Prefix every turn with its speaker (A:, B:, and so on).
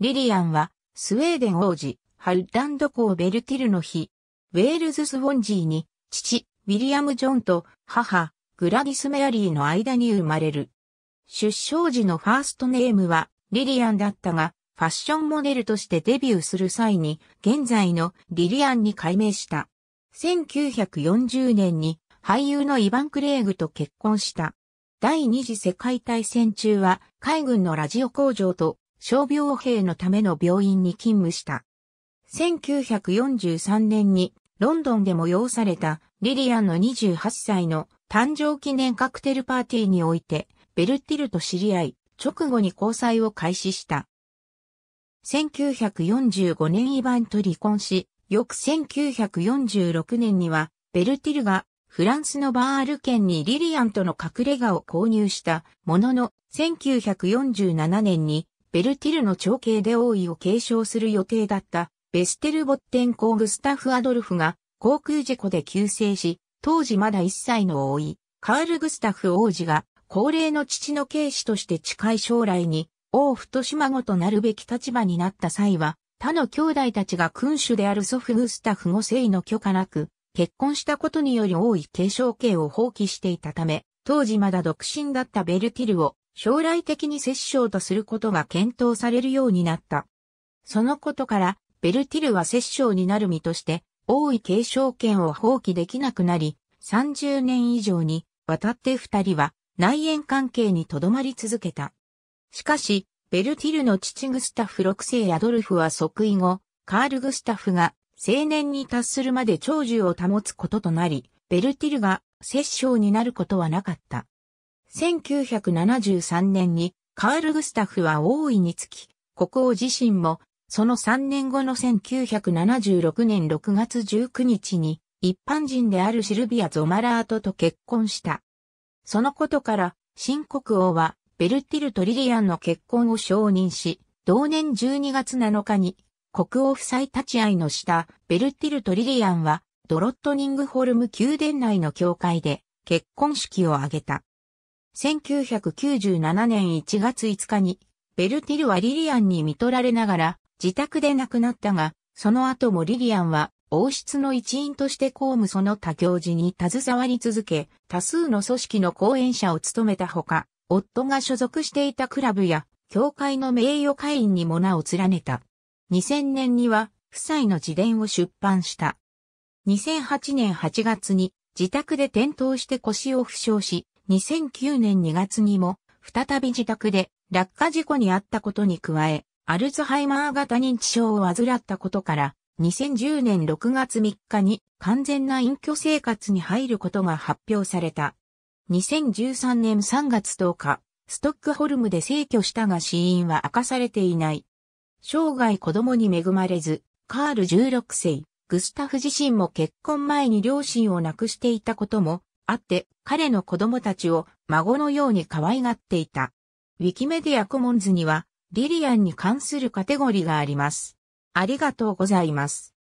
A: リリアンは、スウェーデン王子、ハルダンド公ベルティルの日、ウェールズ・スウォンジーに、父、ウィリアム・ジョンと母、グラディス・メアリーの間に生まれる。出生時のファーストネームは、リリアンだったが、ファッションモデルとしてデビューする際に、現在のリリアンに改名した。1940年に俳優のイヴァン・クレーグと結婚した。第二次世界大戦中は海軍のラジオ工場と傷病兵のための病院に勤務した。1943年にロンドンで催されたリリアンの28歳の誕生記念カクテルパーティーにおいてベルティルと知り合い、直後に交際を開始した。1945年イヴァンと離婚し、翌1946年にはベルティルがフランスのバール県にリリアンとの隠れ家を購入したものの1947年にベルティルの長兄で王位を継承する予定だったベステルボッテン公グスタフ・アドルフが航空事故で急逝し、当時まだ1歳の王位、カール・グスタフ王子が高齢の父の警視として近い将来に王太子孫となるべき立場になった際は、他の兄弟たちが君主である祖父グスタフ5世の許可なく、結婚したことにより王位継承権を放棄していたため、当時まだ独身だったベルティルを将来的に摂政とすることが検討されるようになった。そのことから、ベルティルは摂政になる身として、王位継承権を放棄できなくなり、30年以上にわたって二人は内縁関係にとどまり続けた。しかし、ベルティルの父グスタフ6世アドルフは即位後、カール・グスタフが青年に達するまで長寿を保つこととなり、ベルティルが摂政になることはなかった。1973年にカール・グスタフは王位につき、国王自身も、その3年後の1976年6月19日に、一般人であるシルビア・ゾマラートと結婚した。そのことから、新国王は、ベルティルトリリアンの結婚を承認し、同年12月7日に、国王夫妻立ち会いの下、ベルティルトリリアンは、ドロットニングホルム宮殿内の教会で、結婚式を挙げた。1997年1月5日に、ベルティルはリリアンに見取られながら、自宅で亡くなったが、その後もリリアンは、王室の一員として公務その他行事に携わり続け、多数の組織の講演者を務めたほか、夫が所属していたクラブや、教会の名誉会員にも名を連ねた。2000年には、夫妻の自伝を出版した。2008年8月に、自宅で転倒して腰を負傷し、2009年2月にも、再び自宅で落下事故に遭ったことに加え、アルツハイマー型認知症を患ったことから、2010年6月3日に完全な隠居生活に入ることが発表された。2013年3月10日、ストックホルムで逝去したが死因は明かされていない。生涯子供に恵まれず、カール16世、グスタフ自身も結婚前に両親を亡くしていたこともあって彼の子供たちを孫のように可愛がっていた。ウィキメディアコモンズにはリリアンに関するカテゴリーがあります。ありがとうございます。